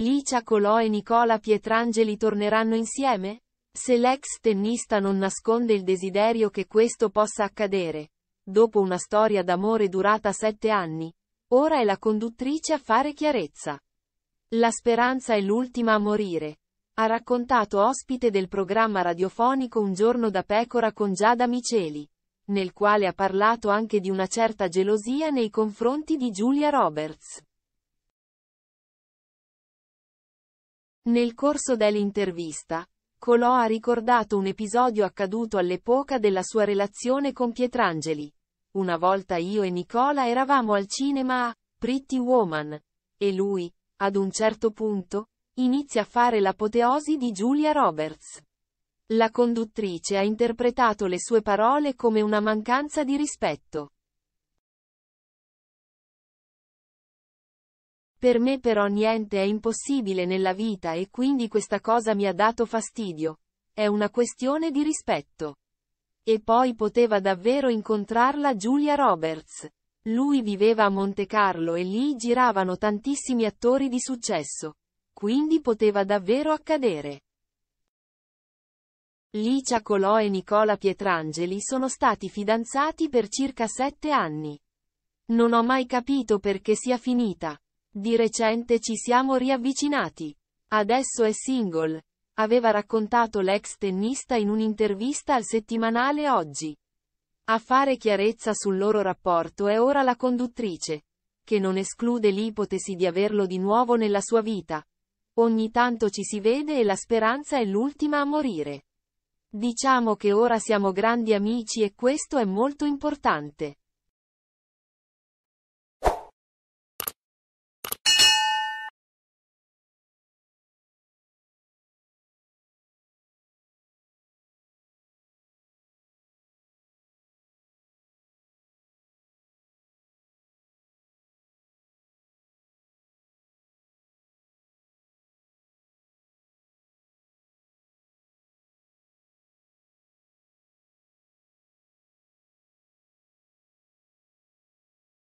Licia Colò e Nicola Pietrangeli torneranno insieme? Se l'ex tennista non nasconde il desiderio che questo possa accadere, dopo una storia d'amore durata sette anni, ora è la conduttrice a fare chiarezza. La speranza è l'ultima a morire. Ha raccontato ospite del programma radiofonico Un giorno da pecora con Giada Miceli, nel quale ha parlato anche di una certa gelosia nei confronti di Giulia Roberts. Nel corso dell'intervista, Colò ha ricordato un episodio accaduto all'epoca della sua relazione con Pietrangeli. Una volta io e Nicola eravamo al cinema a Pretty Woman. E lui, ad un certo punto, inizia a fare l'apoteosi di Julia Roberts. La conduttrice ha interpretato le sue parole come una mancanza di rispetto. Per me però niente è impossibile nella vita e quindi questa cosa mi ha dato fastidio. È una questione di rispetto. E poi poteva davvero incontrarla Julia Roberts. Lui viveva a Monte Carlo e lì giravano tantissimi attori di successo. Quindi poteva davvero accadere. Licia Colò e Nicola Pietrangeli sono stati fidanzati per circa sette anni. Non ho mai capito perché sia finita. Di recente ci siamo riavvicinati. Adesso è single. Aveva raccontato l'ex tennista in un'intervista al settimanale Oggi. A fare chiarezza sul loro rapporto è ora la conduttrice, che non esclude l'ipotesi di averlo di nuovo nella sua vita. Ogni tanto ci si vede e la speranza è l'ultima a morire. Diciamo che ora siamo grandi amici e questo è molto importante.